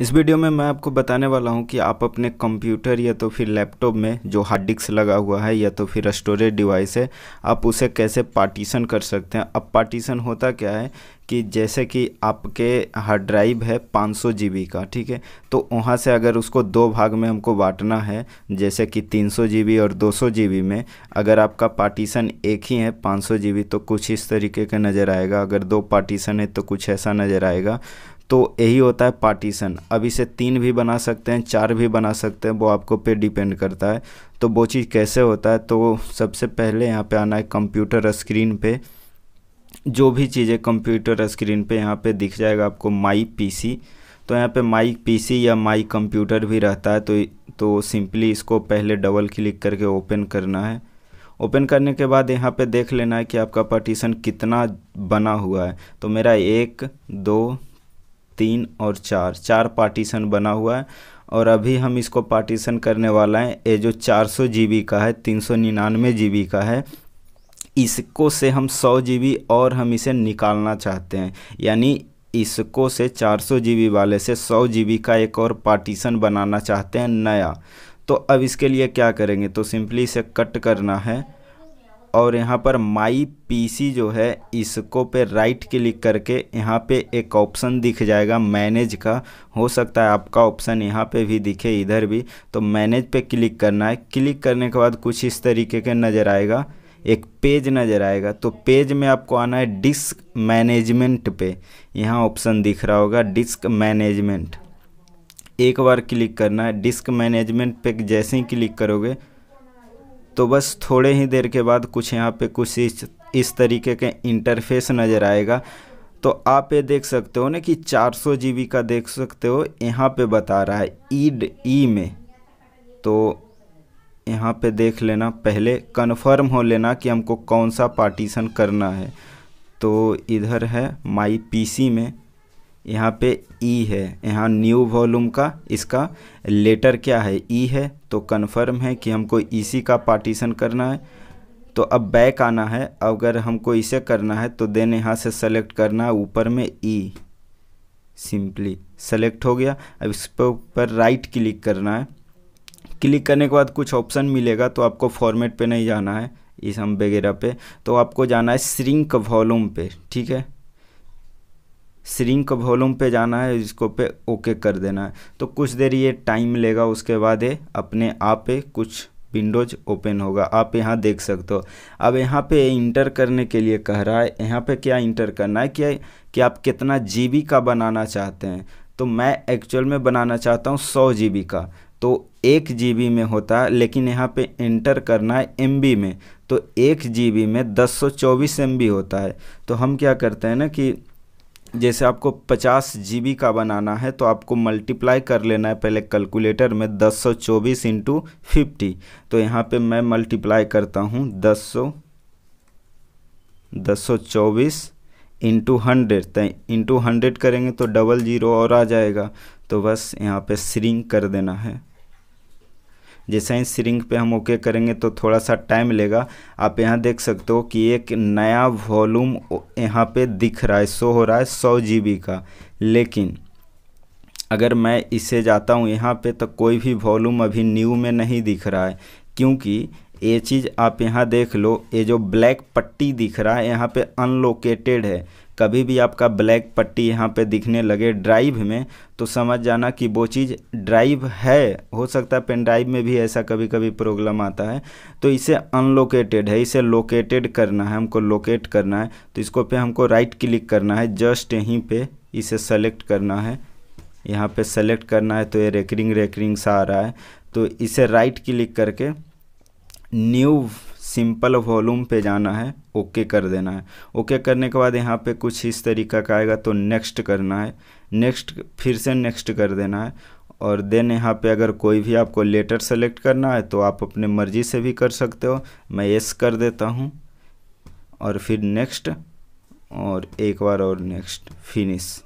इस वीडियो में मैं आपको बताने वाला हूं कि आप अपने कंप्यूटर या तो फिर लैपटॉप में जो हार्ड डिस्क लगा हुआ है या तो फिर स्टोरेज डिवाइस है आप उसे कैसे पार्टीशन कर सकते हैं अब पार्टीशन होता क्या है कि जैसे कि आपके हार्ड ड्राइव है 500 सौ का ठीक है तो वहाँ से अगर उसको दो भाग में हमको बांटना है जैसे कि 300 सौ और 200 सौ में अगर आपका पार्टीशन एक ही है 500 सौ तो कुछ इस तरीके का नज़र आएगा अगर दो पार्टीशन है तो कुछ ऐसा नज़र आएगा तो यही होता है पार्टीशन अब इसे तीन भी बना सकते हैं चार भी बना सकते हैं वो आपको पे डिपेंड करता है तो वो चीज़ कैसे होता है तो सबसे पहले यहाँ पे आना है कंप्यूटर स्क्रीन पे जो भी चीज़ें कंप्यूटर स्क्रीन पे यहाँ पे दिख जाएगा आपको माई पीसी तो यहाँ पे माई पीसी या माई कंप्यूटर भी रहता है तो तो सिंपली इसको पहले डबल क्लिक करके ओपन करना है ओपन करने के बाद यहाँ पे देख लेना है कि आपका पार्टीशन कितना बना हुआ है तो मेरा एक दो तीन और चार चार पार्टीशन बना हुआ है और अभी हम इसको पार्टीशन करने वाला है ये जो 400 जीबी का है तीन सौ निन्यानवे जीबी का है इसको से हम 100 जीबी और हम इसे निकालना चाहते हैं यानी इसको से 400 जीबी वाले से 100 जीबी का एक और पार्टीशन बनाना चाहते हैं नया तो अब इसके लिए क्या करेंगे तो सिंपली इसे कट करना है और यहाँ पर माई पीसी जो है इसको पे राइट क्लिक करके यहाँ पे एक ऑप्शन दिख जाएगा मैनेज का हो सकता है आपका ऑप्शन यहाँ पे भी दिखे इधर भी तो मैनेज पे क्लिक करना है क्लिक करने के बाद कुछ इस तरीके के नज़र आएगा एक पेज नज़र आएगा तो पेज में आपको आना है डिस्क मैनेजमेंट पे यहाँ ऑप्शन दिख रहा होगा डिस्क मैनेजमेंट एक बार क्लिक करना है डिस्क मैनेजमेंट पे जैसे ही क्लिक करोगे तो बस थोड़े ही देर के बाद कुछ यहाँ पे कुछ इस इस तरीके के इंटरफेस नज़र आएगा तो आप ये देख सकते हो ना कि 400 जीबी का देख सकते हो यहाँ पे बता रहा है ईड ई में तो यहाँ पे देख लेना पहले कन्फर्म हो लेना कि हमको कौन सा पार्टीशन करना है तो इधर है माई पीसी में यहाँ पे ई e है यहाँ न्यू वॉल्यूम का इसका लेटर क्या है ई e है तो कन्फर्म है कि हमको इसी e का पार्टीशन करना है तो अब बैक आना है अगर हमको इसे करना है तो देन यहाँ से सेलेक्ट करना है ऊपर में ई सिंपली सेलेक्ट हो गया अब इस पर ऊपर राइट क्लिक करना है क्लिक करने के बाद कुछ ऑप्शन मिलेगा तो आपको फॉर्मेट पे नहीं जाना है इस हम वगैरह पे तो आपको जाना है श्रिंक वॉल्यूम पे ठीक है श्रिंक वॉल्यूम पे जाना है इसको पे ओके कर देना है तो कुछ देर ये टाइम लेगा उसके बाद ये अपने आप पे कुछ विंडोज ओपन होगा आप यहाँ देख सकते हो अब यहाँ पे इंटर करने के लिए कह रहा है यहाँ पे क्या इंटर करना है कि, कि आप कितना जी का बनाना चाहते हैं तो मैं एक्चुअल में बनाना चाहता हूँ सौ जी का तो एक जी में होता है लेकिन यहाँ पे इंटर करना है एम में तो एक जी में दस सौ होता है तो हम क्या करते हैं ना कि जैसे आपको पचास जी का बनाना है तो आपको मल्टीप्लाई कर लेना है पहले कैलकुलेटर में दस सौ चौबीस इंटू फिफ्टी तो यहाँ पे मैं मल्टीप्लाई करता हूँ दस सौ दस सौ चौबीस इंटू हंड्रेड इंटू हंड्रेड करेंगे तो डबल ज़ीरो और आ जाएगा तो बस यहाँ पे श्रिंक कर देना है जैसे ही सीरिंग पे हम ओके करेंगे तो थोड़ा सा टाइम लेगा आप यहाँ देख सकते हो कि एक नया वॉलूम यहाँ पे दिख रहा है शो हो रहा है सौ जी का लेकिन अगर मैं इसे जाता हूँ यहाँ पे तो कोई भी वॉलूम अभी न्यू में नहीं दिख रहा है क्योंकि ये चीज़ आप यहाँ देख लो ये जो ब्लैक पट्टी दिख रहा है यहाँ पे अनलोकेटेड है कभी भी आपका ब्लैक पट्टी यहाँ पे दिखने लगे ड्राइव में तो समझ जाना कि वो चीज़ ड्राइव है हो सकता है पेन ड्राइव में भी ऐसा कभी कभी प्रॉब्लम आता है तो इसे अनलोकेटेड है इसे लोकेटेड करना है हमको लोकेट करना है तो इसको पे हमको राइट क्लिक करना है जस्ट यहीं पे इसे सेलेक्ट करना है यहाँ पे सेलेक्ट करना है तो ये रेकरिंग रेकरिंग सा आ रहा है तो इसे राइट क्लिक करके न्यू सिंपल वॉल्यूम पे जाना है ओके कर देना है ओके करने के बाद यहाँ पे कुछ इस तरीका का आएगा तो नेक्स्ट करना है नेक्स्ट फिर से नेक्स्ट कर देना है और देन यहाँ पे अगर कोई भी आपको लेटर सेलेक्ट करना है तो आप अपने मर्ज़ी से भी कर सकते हो मैं येस कर देता हूँ और फिर नेक्स्ट और एक बार और नेक्स्ट फिनिश